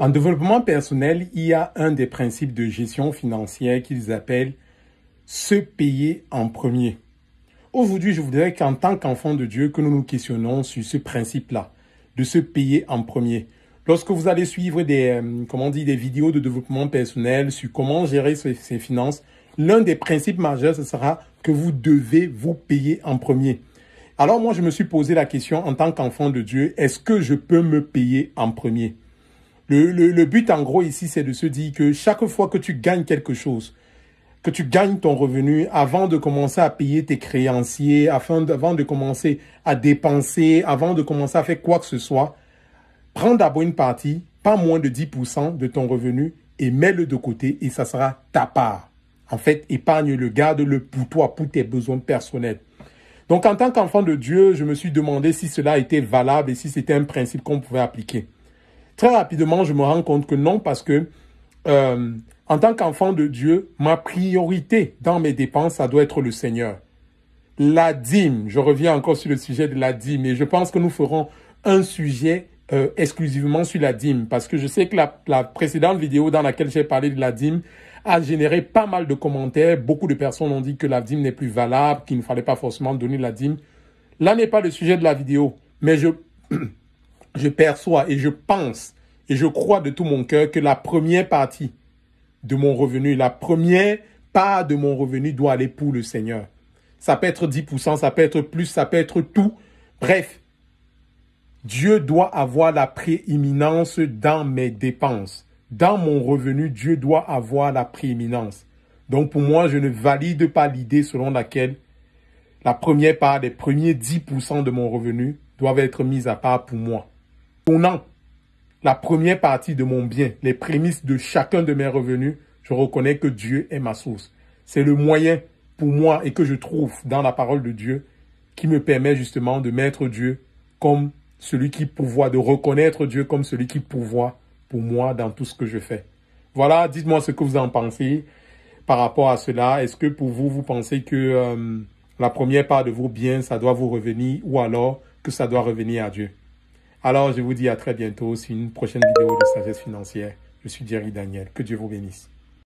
En développement personnel, il y a un des principes de gestion financière qu'ils appellent se payer en premier. Aujourd'hui, je voudrais qu'en tant qu'enfant de Dieu, que nous nous questionnons sur ce principe-là, de se payer en premier. Lorsque vous allez suivre des, euh, des vidéos de développement personnel sur comment gérer ses finances, l'un des principes majeurs, ce sera que vous devez vous payer en premier. Alors moi, je me suis posé la question en tant qu'enfant de Dieu, est-ce que je peux me payer en premier le, but en gros ici, c'est de se dire que chaque fois que tu gagnes quelque chose, que tu gagnes ton revenu avant de commencer à payer tes créanciers, avant de commencer à dépenser, avant de commencer à faire quoi que ce soit, prends d'abord une partie, pas moins de 10% de ton revenu et mets-le de côté et ça sera ta part. En fait, épargne-le, garde-le pour toi, pour tes besoins personnels. Donc, en tant qu'enfant de Dieu, je me suis demandé si cela était valable et si c'était un principe qu'on pouvait appliquer. Très rapidement, je me rends compte que non, parce que euh, en tant qu'enfant de Dieu, ma priorité dans mes dépenses, ça doit être le Seigneur. La dîme, je reviens encore sur le sujet de la dîme, et je pense que nous ferons un sujet euh, exclusivement sur la dîme, parce que je sais que la, la précédente vidéo dans laquelle j'ai parlé de la dîme a généré pas mal de commentaires. Beaucoup de personnes ont dit que la dîme n'est plus valable, qu'il ne fallait pas forcément donner la dîme. Là n'est pas le sujet de la vidéo, mais je, je perçois et je pense et je crois de tout mon cœur que la première partie de mon revenu, la première part de mon revenu doit aller pour le Seigneur. Ça peut être 10%, ça peut être plus, ça peut être tout. Bref, Dieu doit avoir la prééminence dans mes dépenses. Dans mon revenu, Dieu doit avoir la prééminence. Donc pour moi, je ne valide pas l'idée selon laquelle la première part des premiers 10% de mon revenu doivent être mis à part pour moi. Donnant la première partie de mon bien, les prémices de chacun de mes revenus, je reconnais que Dieu est ma source. C'est le moyen pour moi et que je trouve dans la parole de Dieu qui me permet justement de mettre Dieu comme celui qui pourvoit, de reconnaître Dieu comme celui qui pourvoit pour moi dans tout ce que je fais. Voilà, dites-moi ce que vous en pensez par rapport à cela. Est-ce que pour vous, vous pensez que euh, la première part de vos biens, ça doit vous revenir ou alors que ça doit revenir à Dieu alors, je vous dis à très bientôt. sur une prochaine vidéo de Sagesse financière. Je suis Jerry Daniel. Que Dieu vous bénisse.